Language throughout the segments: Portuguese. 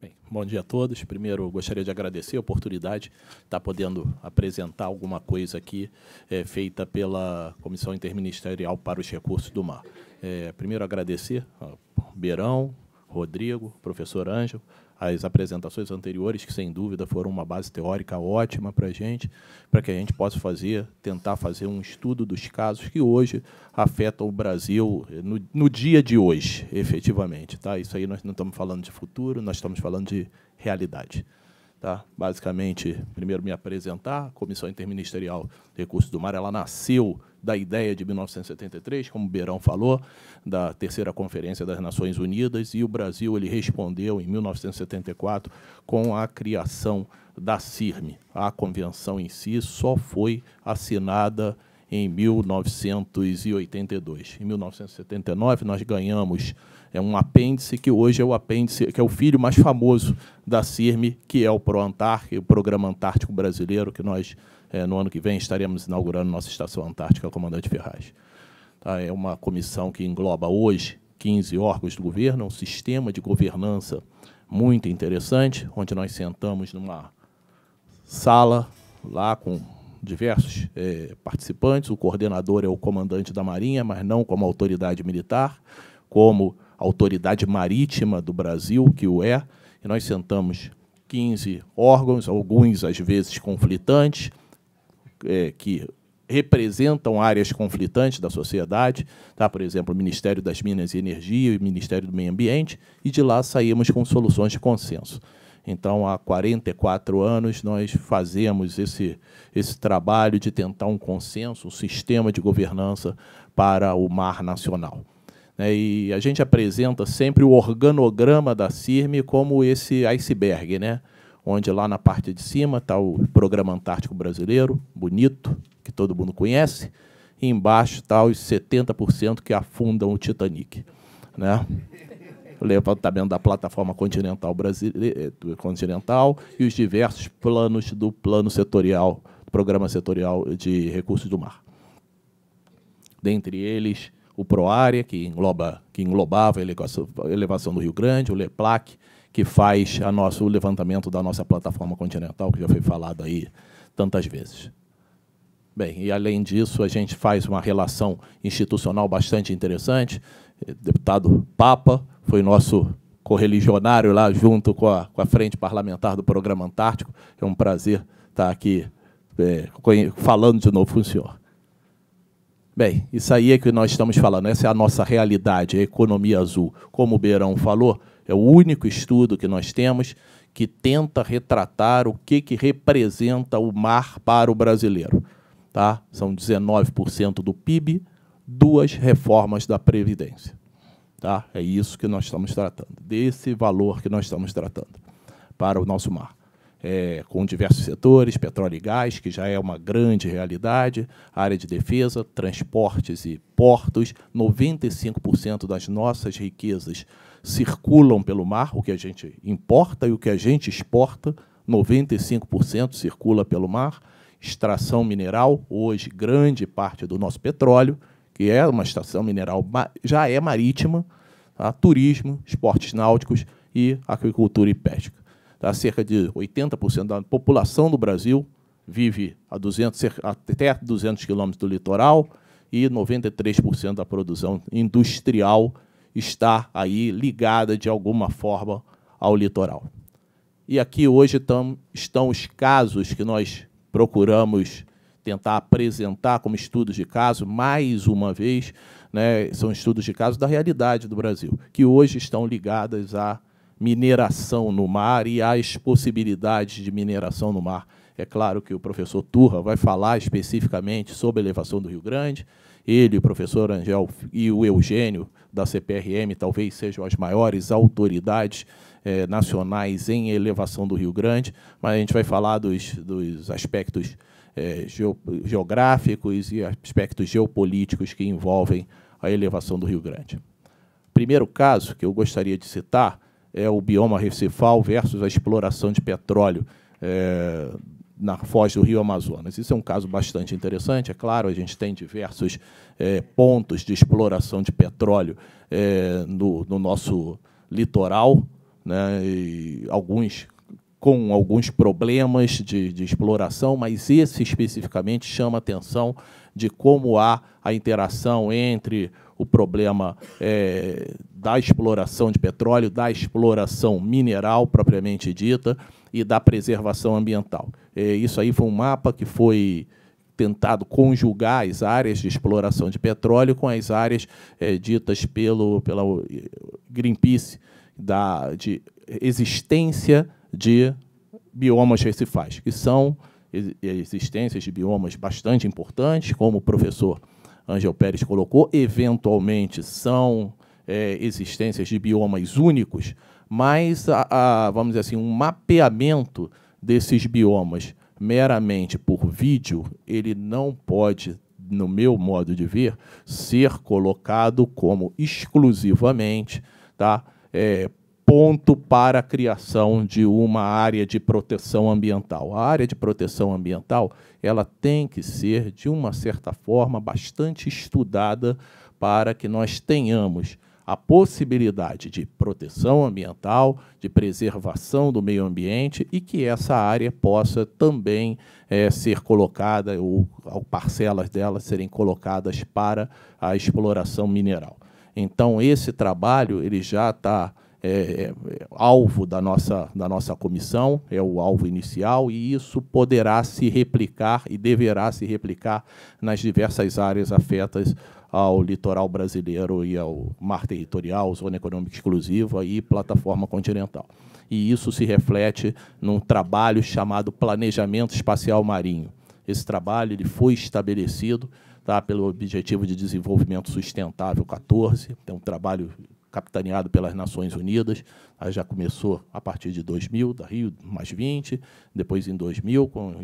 Bem, bom dia a todos. Primeiro, gostaria de agradecer a oportunidade de estar podendo apresentar alguma coisa aqui é, feita pela Comissão Interministerial para os Recursos do Mar. É, primeiro, agradecer a Beirão, Rodrigo, professor Ângelo, as apresentações anteriores, que sem dúvida foram uma base teórica ótima para a gente, para que a gente possa fazer, tentar fazer um estudo dos casos que hoje afetam o Brasil no, no dia de hoje, efetivamente. Tá? Isso aí nós não estamos falando de futuro, nós estamos falando de realidade. Tá? Basicamente, primeiro me apresentar, a Comissão Interministerial Recursos do Mar, ela nasceu da ideia de 1973, como o Beirão falou, da terceira conferência das Nações Unidas, e o Brasil ele respondeu em 1974 com a criação da CIRME. A convenção em si só foi assinada em 1982. Em 1979 nós ganhamos é um apêndice que hoje é o apêndice, que é o filho mais famoso da CIRME, que é o ProAntar, o Programa Antártico Brasileiro, que nós, é, no ano que vem, estaremos inaugurando nossa Estação Antártica Comandante Ferraz. Tá? É uma comissão que engloba hoje 15 órgãos do governo, um sistema de governança muito interessante, onde nós sentamos numa sala lá com diversos é, participantes. O coordenador é o comandante da Marinha, mas não como autoridade militar, como autoridade marítima do Brasil, que o é, e nós sentamos 15 órgãos, alguns às vezes conflitantes, é, que representam áreas conflitantes da sociedade, tá? por exemplo, o Ministério das Minas e Energia e o Ministério do Meio Ambiente, e de lá saímos com soluções de consenso. Então, há 44 anos, nós fazemos esse, esse trabalho de tentar um consenso, um sistema de governança para o mar nacional. Né? E a gente apresenta sempre o organograma da CIRME como esse iceberg, né? onde lá na parte de cima está o Programa Antártico Brasileiro, bonito, que todo mundo conhece, e embaixo está os 70% que afundam o Titanic. Né? O levantamento da plataforma continental, brasileira, eh, continental e os diversos planos do plano setorial, do Programa Setorial de Recursos do Mar. Dentre eles, o PROARE, que, engloba, que englobava a elevação, a elevação do Rio Grande, o LEPLAC, que faz a nosso, o levantamento da nossa plataforma continental, que já foi falado aí tantas vezes. Bem, e além disso, a gente faz uma relação institucional bastante interessante. Deputado Papa foi nosso correligionário lá junto com a, com a Frente Parlamentar do Programa Antártico. É um prazer estar aqui é, falando de novo com o senhor. Bem, isso aí é que nós estamos falando, essa é a nossa realidade, a economia azul. Como o Beirão falou, é o único estudo que nós temos que tenta retratar o que, que representa o mar para o brasileiro. Tá? São 19% do PIB, duas reformas da Previdência. Tá? É isso que nós estamos tratando, desse valor que nós estamos tratando para o nosso mar é, com diversos setores, petróleo e gás, que já é uma grande realidade, área de defesa, transportes e portos. 95% das nossas riquezas circulam pelo mar, o que a gente importa e o que a gente exporta, 95% circula pelo mar. Extração mineral, hoje grande parte do nosso petróleo, que é uma extração mineral, já é marítima, tá? turismo, esportes náuticos e agricultura e pesca. Tá? Cerca de 80% da população do Brasil vive a 200, até 200 quilômetros do litoral e 93% da produção industrial está aí ligada de alguma forma ao litoral. E aqui hoje tam, estão os casos que nós procuramos tentar apresentar como estudos de caso, mais uma vez, né, são estudos de caso da realidade do Brasil, que hoje estão ligadas a mineração no mar e as possibilidades de mineração no mar. É claro que o professor Turra vai falar especificamente sobre a elevação do Rio Grande. Ele, o professor Angel e o Eugênio, da CPRM, talvez sejam as maiores autoridades eh, nacionais em elevação do Rio Grande, mas a gente vai falar dos, dos aspectos eh, geográficos e aspectos geopolíticos que envolvem a elevação do Rio Grande. Primeiro caso que eu gostaria de citar é o bioma recifal versus a exploração de petróleo é, na foz do Rio Amazonas. Isso é um caso bastante interessante, é claro, a gente tem diversos é, pontos de exploração de petróleo é, no, no, nosso litoral, né, alguns com alguns problemas de, de exploração, mas esse especificamente chama a atenção de como há a interação entre o problema é, da exploração de petróleo, da exploração mineral propriamente dita e da preservação ambiental. É, isso aí foi um mapa que foi tentado conjugar as áreas de exploração de petróleo com as áreas é, ditas pelo pela Greenpeace da de existência de biomas recifais, que são existências de biomas bastante importantes, como o professor Angel Pérez colocou, eventualmente são é, existências de biomas únicos, mas a, a, vamos dizer assim, um mapeamento desses biomas meramente por vídeo, ele não pode, no meu modo de ver, ser colocado como exclusivamente tá, é, ponto para a criação de uma área de proteção ambiental. A área de proteção ambiental ela tem que ser, de uma certa forma, bastante estudada para que nós tenhamos a possibilidade de proteção ambiental, de preservação do meio ambiente e que essa área possa também é, ser colocada ou, ou parcelas dela serem colocadas para a exploração mineral. Então esse trabalho ele já está é, é, é, alvo da nossa, da nossa comissão, é o alvo inicial, e isso poderá se replicar e deverá se replicar nas diversas áreas afetas ao litoral brasileiro e ao mar territorial, zona econômica exclusiva e plataforma continental. E isso se reflete num trabalho chamado Planejamento Espacial Marinho. Esse trabalho ele foi estabelecido tá, pelo Objetivo de Desenvolvimento Sustentável 14, é um trabalho capitaneado pelas Nações Unidas, aí já começou a partir de 2000, da Rio mais 20, depois em 2000 com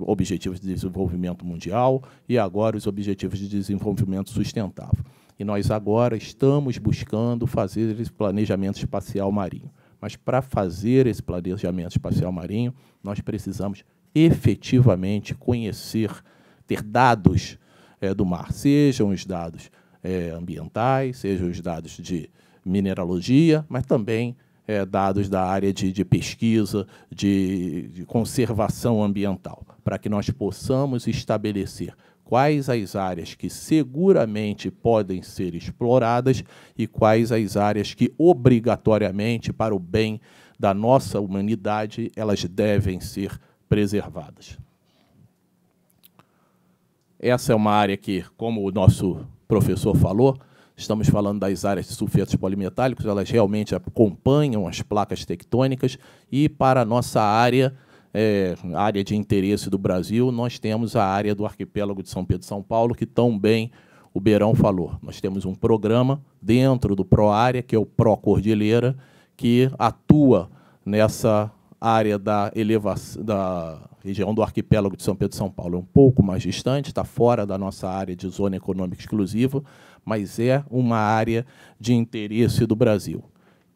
objetivos de desenvolvimento mundial e agora os objetivos de desenvolvimento sustentável. E nós agora estamos buscando fazer esse planejamento espacial marinho. Mas para fazer esse planejamento espacial marinho, nós precisamos efetivamente conhecer, ter dados é, do mar, sejam os dados é, ambientais, sejam os dados de mineralogia, mas também é, dados da área de, de pesquisa, de, de conservação ambiental, para que nós possamos estabelecer quais as áreas que seguramente podem ser exploradas e quais as áreas que obrigatoriamente, para o bem da nossa humanidade, elas devem ser preservadas. Essa é uma área que, como o nosso professor falou, Estamos falando das áreas de sulfetos polimetálicos, elas realmente acompanham as placas tectônicas e para a nossa área, é, área de interesse do Brasil, nós temos a área do arquipélago de São Pedro e São Paulo, que tão bem o Beirão falou. Nós temos um programa dentro do PROÁrea, que é o PRO Cordilheira, que atua nessa área da, elevação, da região do arquipélago de São Pedro e São Paulo. É um pouco mais distante, está fora da nossa área de zona econômica exclusiva, mas é uma área de interesse do Brasil.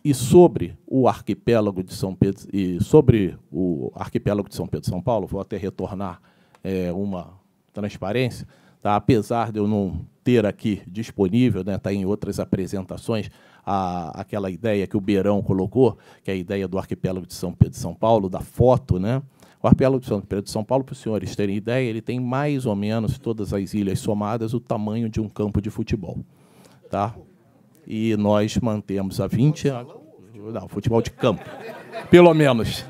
E sobre o arquipélago de São Pedro e sobre o arquipélago de São Pedro e São Paulo, vou até retornar é, uma transparência, tá? apesar de eu não ter aqui disponível, está né, tá em outras apresentações, a, aquela ideia que o Beirão colocou, que é a ideia do arquipélago de São Pedro e São Paulo, da foto, né? O arquipélago é de São Paulo, para os senhores terem ideia, ele tem mais ou menos todas as ilhas somadas o tamanho de um campo de futebol. Tá? E nós mantemos há 20 anos. Não, futebol de campo. Pelo menos.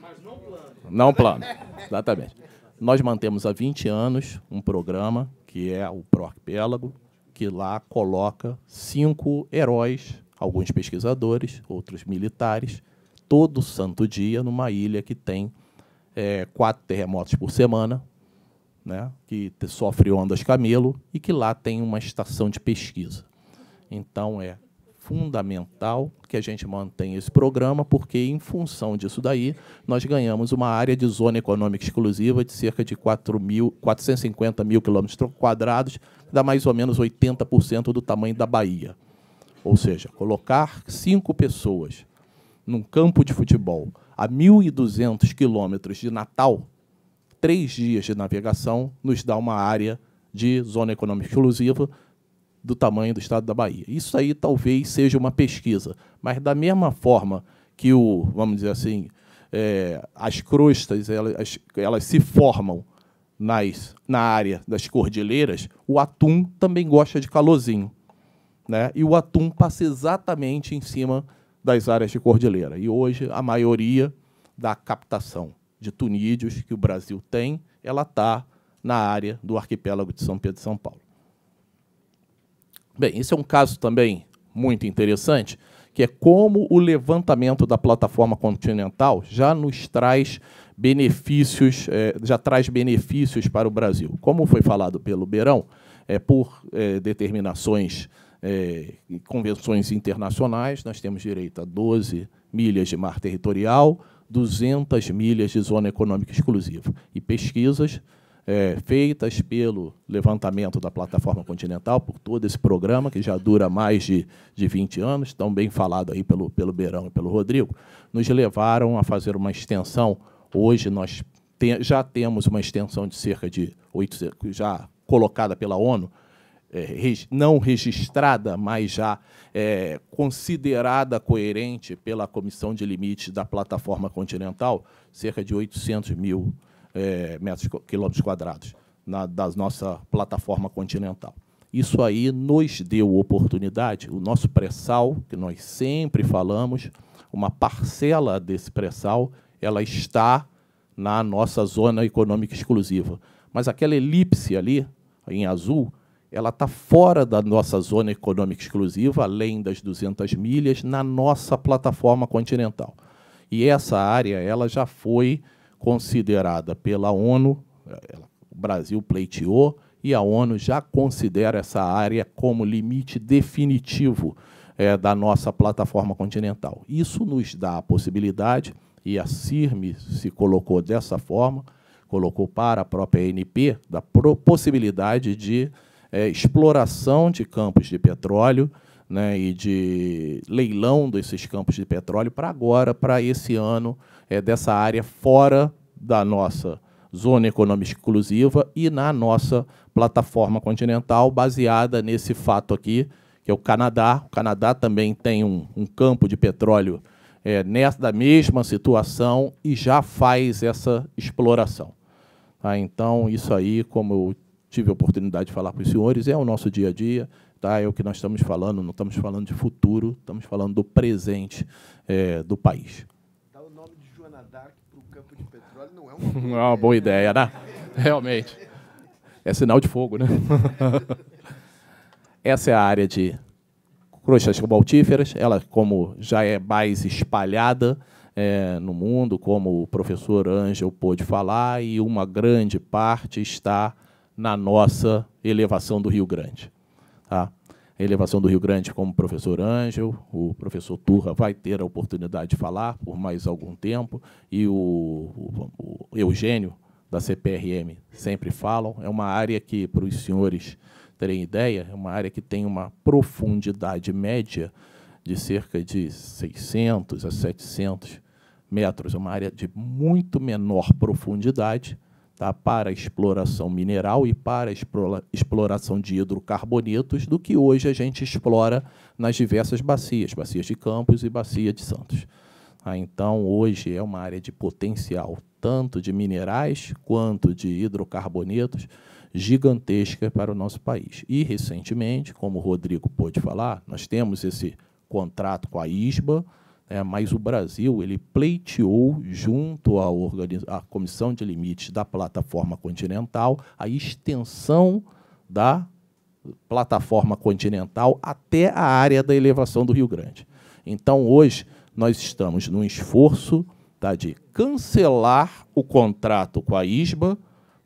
Mas não plano. Não plano, exatamente. Nós mantemos há 20 anos um programa que é o Pro Arquipélago, que lá coloca cinco heróis, alguns pesquisadores, outros militares, todo santo dia numa ilha que tem é, quatro terremotos por semana, né, que sofre ondas camelo e que lá tem uma estação de pesquisa. Então é fundamental que a gente mantenha esse programa, porque em função disso daí, nós ganhamos uma área de zona econômica exclusiva de cerca de 4 mil, 450 mil quilômetros quadrados, dá mais ou menos 80% do tamanho da Bahia. Ou seja, colocar cinco pessoas num campo de futebol a 1.200 quilômetros de Natal, três dias de navegação nos dá uma área de zona econômica exclusiva do tamanho do estado da Bahia. Isso aí talvez seja uma pesquisa, mas da mesma forma que o, vamos dizer assim, é, as crostas elas, elas se formam nas, na área das cordilheiras, o atum também gosta de calorzinho. Né? E o atum passa exatamente em cima das áreas de cordilheira. E hoje, a maioria da captação de tunídeos que o Brasil tem, ela está na área do arquipélago de São Pedro e São Paulo. Bem, esse é um caso também muito interessante, que é como o levantamento da plataforma continental já nos traz benefícios, é, já traz benefícios para o Brasil. Como foi falado pelo Beirão, é, por é, determinações é, convenções internacionais, nós temos direito a 12 milhas de mar territorial, 200 milhas de zona econômica exclusiva. E pesquisas é, feitas pelo levantamento da plataforma continental, por todo esse programa, que já dura mais de, de 20 anos, tão bem falado aí pelo, pelo Beirão e pelo Rodrigo, nos levaram a fazer uma extensão. Hoje nós te, já temos uma extensão de cerca de 8, já colocada pela ONU, é, não registrada, mas já é, considerada coerente pela Comissão de Limites da Plataforma Continental, cerca de 800 mil é, metros, quilômetros quadrados na, da nossa plataforma continental. Isso aí nos deu oportunidade, o nosso pré-sal, que nós sempre falamos, uma parcela desse pré-sal, ela está na nossa zona econômica exclusiva. Mas aquela elipse ali, em azul, ela está fora da nossa zona econômica exclusiva, além das 200 milhas, na nossa plataforma continental. E essa área ela já foi considerada pela ONU, eh, o Brasil pleiteou, e a ONU já considera essa área como limite definitivo é, da nossa plataforma continental. Isso nos dá a possibilidade, e a CIRM se colocou dessa forma, colocou para a própria ANP, da possibilidade de é, exploração de campos de petróleo né, e de leilão desses campos de petróleo para agora, para esse ano, é, dessa área fora da nossa zona econômica exclusiva e na nossa plataforma continental, baseada nesse fato aqui, que é o Canadá. O Canadá também tem um, um campo de petróleo é, nessa mesma situação e já faz essa exploração. Ah, Então, isso aí, como eu tive a oportunidade de falar com os senhores, é o nosso dia a dia, tá? é o que nós estamos falando, não estamos falando de futuro, estamos falando do presente é, do país. Dá o nome de Joana Dark para o campo de petróleo não é uma boa, não é uma boa ideia, né? Realmente. É sinal de fogo, né? Essa é a área de crochas cobaltíferas, ela, como já é mais espalhada, é, no mundo, como o professor Ângel pôde falar, e uma grande parte está na nossa elevação do Rio Grande. Tá? A elevação do Rio Grande, como o professor Ângelo, o professor Turra vai ter a oportunidade de falar por mais algum tempo, e o, o, o Eugênio, da CPRM, sempre falam. É uma área que, para os senhores terem ideia, é uma área que tem uma profundidade média de cerca de 600 a 700 metros, é uma área de muito menor profundidade, tá, para exploração mineral e para exploração de hidrocarbonetos do que hoje a gente explora nas diversas bacias, bacias de Campos e bacia de Santos. Ah, então, hoje é uma área de potencial tanto de minerais quanto de hidrocarbonetos gigantesca para o nosso país. E, recentemente, como o Rodrigo pôde falar, nós temos esse contrato com a ISBA, é, mas o Brasil ele pleiteou junto à, à Comissão de Limites da Plataforma Continental a extensão da plataforma continental até a área da elevação do Rio Grande. Então, hoje, nós estamos num esforço tá, de cancelar o contrato com a ISBA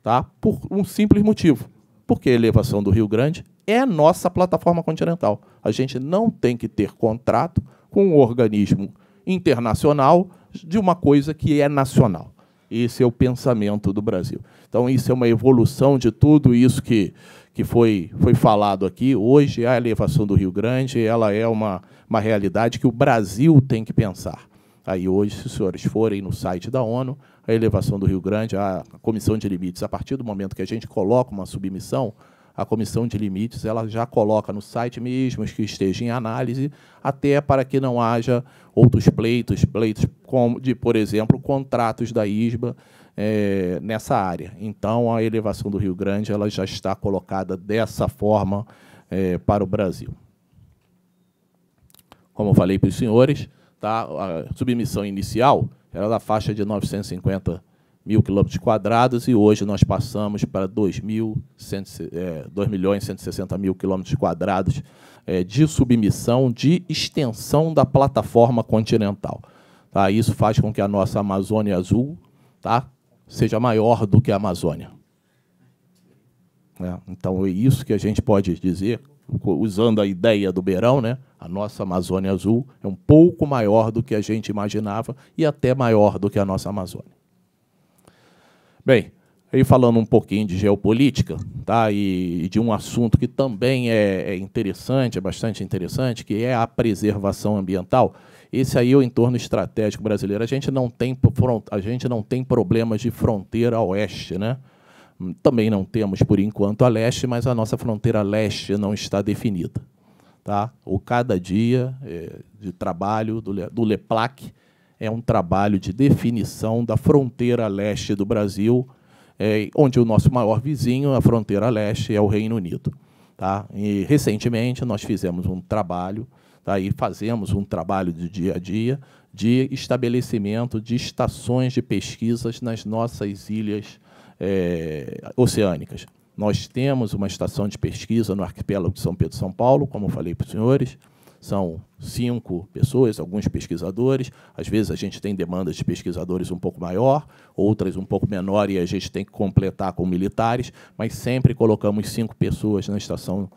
tá, por um simples motivo, porque a elevação do Rio Grande é nossa plataforma continental. A gente não tem que ter contrato com um organismo internacional de uma coisa que é nacional. Esse é o pensamento do Brasil. Então, isso é uma evolução de tudo isso que, que foi, foi falado aqui. Hoje, a elevação do Rio Grande ela é uma, uma realidade que o Brasil tem que pensar. Aí, hoje, se os senhores forem no site da ONU, a elevação do Rio Grande, a comissão de limites, a partir do momento que a gente coloca uma submissão, a comissão de limites ela já coloca no site mesmo os que estejam em análise, até para que não haja outros pleitos, pleitos de, por exemplo, contratos da ISBA é, nessa área. Então, a elevação do Rio Grande ela já está colocada dessa forma é, para o Brasil. Como eu falei para os senhores, tá, a submissão inicial era é da faixa de 950 mil quilômetros quadrados e hoje nós passamos para 2 é, milhões e mil quilômetros quadrados é, de submissão de extensão da plataforma continental. Tá? Isso faz com que a nossa Amazônia Azul tá? seja maior do que a Amazônia. É, então é isso que a gente pode dizer, usando a ideia do Beirão, né? a nossa Amazônia Azul é um pouco maior do que a gente imaginava e até maior do que a nossa Amazônia. Bem, aí falando um pouquinho de geopolítica, tá? E, de um assunto que também é, é interessante, é bastante interessante, que é a preservação ambiental. Esse aí é o entorno estratégico brasileiro. A gente não tem, a gente não tem problemas de fronteira a oeste, né? Também não temos, por enquanto, a leste, mas a nossa fronteira leste não está definida. Tá? O cada dia é, de trabalho do, Le, do LEPLAC, é um trabalho de definição da fronteira leste do Brasil, é, onde o nosso maior vizinho, a fronteira leste, é o Reino Unido. Tá? E, recentemente, nós fizemos um trabalho, tá? e fazemos um trabalho de dia a dia, de estabelecimento de estações de pesquisas nas nossas ilhas é, oceânicas. Nós temos uma estação de pesquisa no arquipélago de São Pedro e São Paulo, como falei para os senhores, são cinco pessoas, alguns pesquisadores. Às vezes a gente tem demandas de pesquisadores um pouco maior, outras um pouco menor, e a gente tem que completar com militares, mas sempre colocamos cinco pessoas na estação,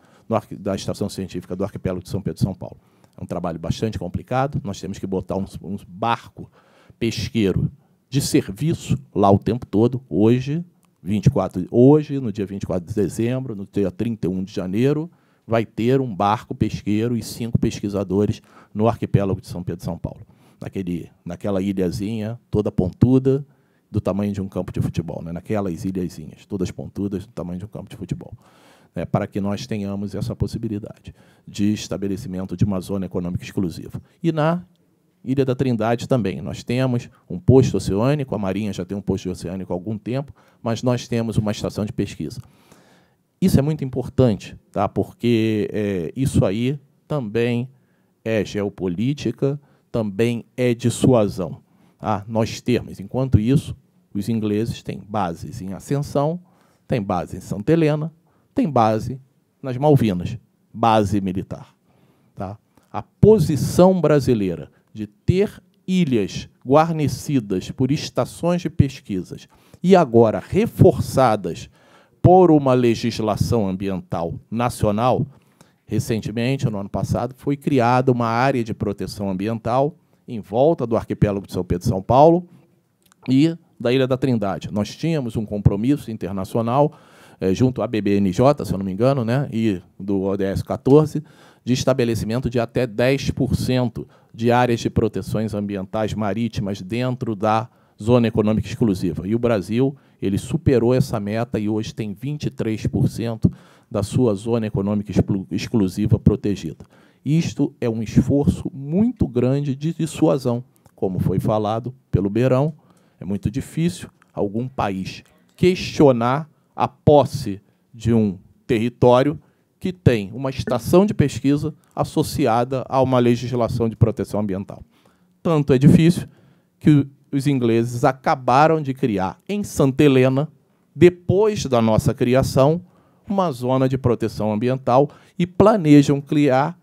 da Estação Científica do Arquipélago de São Pedro e São Paulo. É um trabalho bastante complicado, nós temos que botar um, um barco pesqueiro de serviço lá o tempo todo, hoje, 24, hoje, no dia 24 de dezembro, no dia 31 de janeiro, vai ter um barco pesqueiro e cinco pesquisadores no arquipélago de São Pedro e São Paulo, naquele, naquela ilhazinha toda pontuda, do tamanho de um campo de futebol, né? naquelas ilhazinhas, todas pontudas, do tamanho de um campo de futebol. Né, para que nós tenhamos essa possibilidade de estabelecimento de uma zona econômica exclusiva. E na Ilha da Trindade também, nós temos um posto oceânico, a Marinha já tem um posto oceânico há algum tempo, mas nós temos uma estação de pesquisa. Isso é muito importante, tá? porque é, isso aí também é geopolítica, também é dissuasão. Tá? Nós termos. enquanto isso, os ingleses têm bases em Ascensão, têm base em Santa Helena, têm base nas Malvinas, base militar. Tá? A posição brasileira de ter ilhas guarnecidas por estações de pesquisas e agora reforçadas por uma legislação ambiental nacional, recentemente, no ano passado, foi criada uma área de proteção ambiental em volta do arquipélago de São Pedro e São Paulo e da Ilha da Trindade. Nós tínhamos um compromisso internacional eh, junto à BBNJ, se eu não me engano, né, e do ODS 14, de estabelecimento de até 10% de áreas de proteções ambientais marítimas dentro da zona econômica exclusiva. E o Brasil ele superou essa meta e hoje tem 23% da sua zona econômica exclusiva protegida. Isto é um esforço muito grande de dissuasão, como foi falado pelo Beirão. É muito difícil algum país questionar a posse de um território que tem uma estação de pesquisa associada a uma legislação de proteção ambiental. Tanto é difícil que os ingleses acabaram de criar em Santa Helena, depois da nossa criação, uma zona de proteção ambiental e planejam criar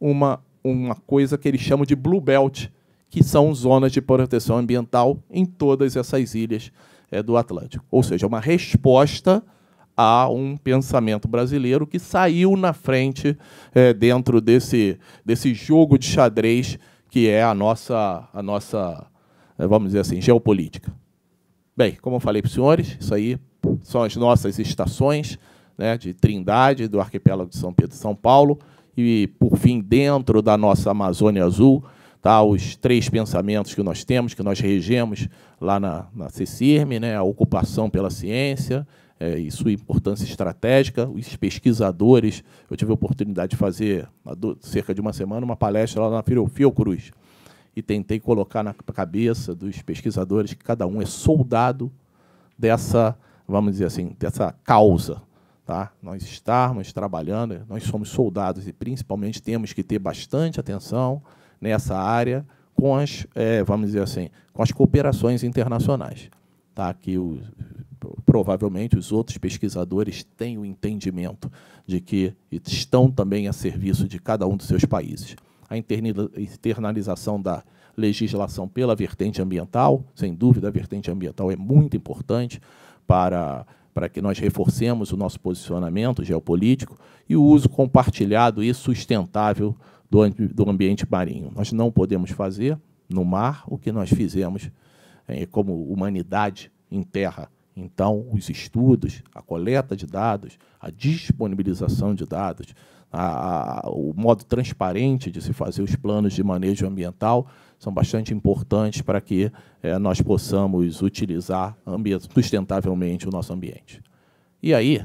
uma, uma coisa que eles chamam de Blue Belt, que são zonas de proteção ambiental em todas essas ilhas é, do Atlântico. Ou seja, uma resposta a um pensamento brasileiro que saiu na frente é, dentro desse, desse jogo de xadrez que é a nossa, a nossa né, vamos dizer assim, geopolítica. Bem, como eu falei para os senhores, isso aí são as nossas estações né, de Trindade, do arquipélago de São Pedro e São Paulo, e, por fim, dentro da nossa Amazônia Azul, tá, os três pensamentos que nós temos, que nós regemos lá na, na CICIRM, né, a ocupação pela ciência, é, e sua importância estratégica. Os pesquisadores, eu tive a oportunidade de fazer, há cerca de uma semana, uma palestra lá na Fiocruz, e tentei colocar na cabeça dos pesquisadores que cada um é soldado dessa, vamos dizer assim, dessa causa. Tá? Nós estamos trabalhando, nós somos soldados e principalmente temos que ter bastante atenção nessa área com as, é, vamos dizer assim, com as cooperações internacionais, tá? Que o, provavelmente os outros pesquisadores têm o entendimento de que estão também a serviço de cada um dos seus países a internalização da legislação pela vertente ambiental, sem dúvida, a vertente ambiental é muito importante para, para que nós reforcemos o nosso posicionamento geopolítico e o uso compartilhado e sustentável do, do ambiente marinho. Nós não podemos fazer no mar o que nós fizemos eh, como humanidade em terra. Então, os estudos, a coleta de dados, a disponibilização de dados, a, a, o modo transparente de se fazer os planos de manejo ambiental são bastante importantes para que é, nós possamos utilizar sustentavelmente o nosso ambiente. E aí,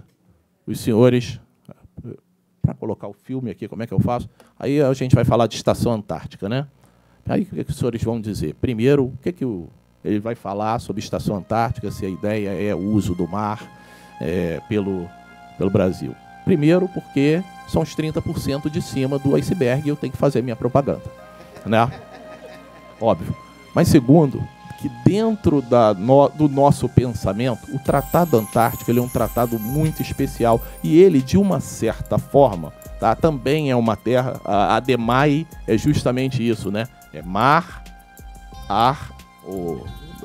os senhores, para colocar o filme aqui, como é que eu faço? Aí a gente vai falar de Estação Antártica, né? Aí o que, é que os senhores vão dizer? Primeiro, o que, é que o, ele vai falar sobre Estação Antártica, se a ideia é o uso do mar é, pelo, pelo Brasil. Primeiro, porque são os 30% de cima do iceberg e eu tenho que fazer minha propaganda. Né? Óbvio. Mas segundo, que dentro da, no, do nosso pensamento, o Tratado Antártico ele é um tratado muito especial e ele, de uma certa forma, tá, também é uma terra. A, a Demai é justamente isso, né? É mar, ar, o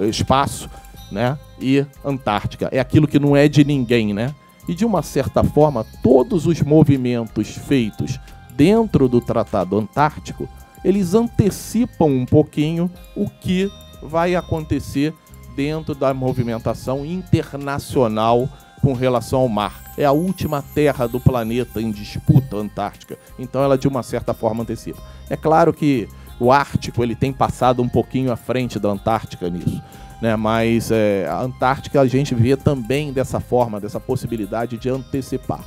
espaço, né? E Antártica. É aquilo que não é de ninguém, né? E de uma certa forma, todos os movimentos feitos dentro do Tratado Antártico, eles antecipam um pouquinho o que vai acontecer dentro da movimentação internacional com relação ao mar. É a última terra do planeta em disputa Antártica, então ela de uma certa forma antecipa. É claro que o Ártico ele tem passado um pouquinho à frente da Antártica nisso, né? Mas é, a Antártica a gente vê também dessa forma, dessa possibilidade de antecipar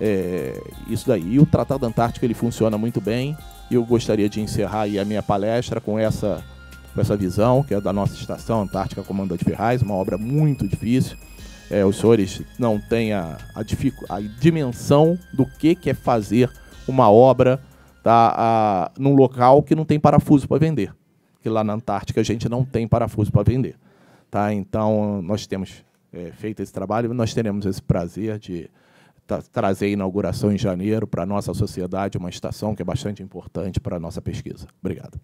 é, isso daí. E o Tratado Antártico ele funciona muito bem. Eu gostaria de encerrar aí a minha palestra com essa com essa visão que é da nossa estação Antártica Comandante Ferraz, uma obra muito difícil. É, os senhores não têm a, a, a, dimensão do que, que é fazer uma obra tá, a, num local que não tem parafuso para vender. Que lá na Antártica a gente não tem parafuso para vender. Tá? Então, nós temos é, feito esse trabalho e nós teremos esse prazer de trazer a inauguração em janeiro para a nossa sociedade, uma estação que é bastante importante para a nossa pesquisa. Obrigado.